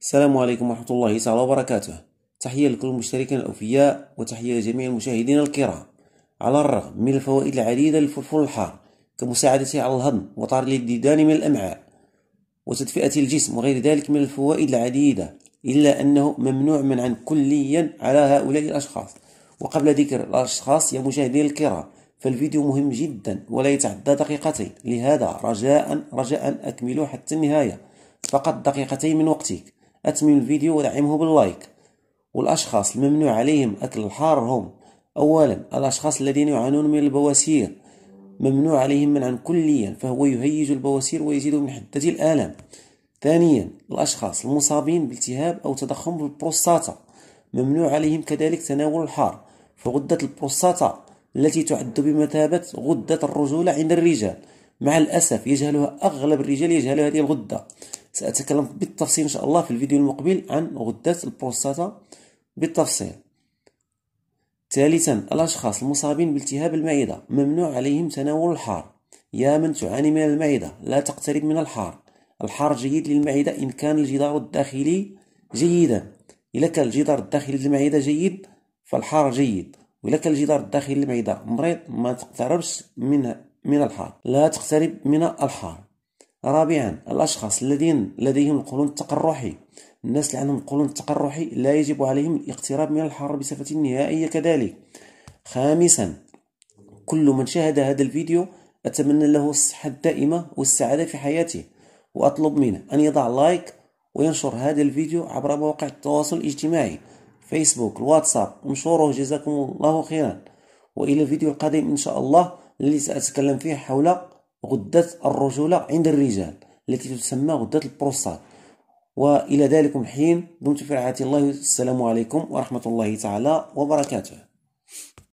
السلام عليكم ورحمة الله تعالى وبركاته تحية لكل المشتركين الأوفياء وتحية لجميع المشاهدين الكرام على الرغم من الفوائد العديدة للفلفل الحار كمساعدته على الهضم وطرد الديدان من الأمعاء وتدفئة الجسم وغير ذلك من الفوائد العديدة إلا أنه ممنوع منعا كليا على هؤلاء الأشخاص وقبل ذكر الأشخاص يا مشاهدين الكرام فالفيديو مهم جدا ولا يتعدى دقيقتين لهذا رجاء رجاء أكملوا حتى النهاية فقط دقيقتين من وقتك أتمم الفيديو ودعمه باللايك والأشخاص الممنوع عليهم أكل الحار هم أولا الأشخاص الذين يعانون من البواسير ممنوع عليهم منعا كليا فهو يهيج البواسير ويزيد من حدة الآلام ثانيا الأشخاص المصابين بالتهاب أو تضخم بالبروستاتا ممنوع عليهم كذلك تناول الحار فغدة البروستاتا التي تعد بمثابة غدة الرجولة عند الرجال مع الأسف يجهلها أغلب الرجال يجهل هذه الغدة سأتكلم بالتفصيل إن شاء الله في الفيديو المقبل عن غدة البروستاتا بالتفصيل ثالثا الأشخاص المصابين بالتهاب المعدة ممنوع عليهم تناول الحار يا من تعاني من المعدة لا تقترب من الحار الحار جيد للمعدة إن كان الجدار الداخلي جيدا إذا كان الجدار الداخلي للمعدة جيد فالحار جيد وإذا كان الجدار الداخلي للمعدة مريض ما تقتربش من من الحار لا تقترب من الحار رابعا الأشخاص الذين لديهم القولون التقرحي الناس اللي عندهم القولون التقرحي لا يجب عليهم الاقتراب من الحر بصفة نهائية كذلك خامسا كل من شاهد هذا الفيديو أتمنى له الصحة الدائمة والسعادة في حياته وأطلب منه أن يضع لايك وينشر هذا الفيديو عبر مواقع التواصل الاجتماعي فيسبوك الواتساب انشروه جزاكم الله خيرا وإلى الفيديو القادم إن شاء الله الذي سأتكلم فيه حول غدة الرجولة عند الرجال التي تسمى غدة البروستات وإلى ذلك حين دمتم في رعاية الله السلام عليكم ورحمة الله تعالى وبركاته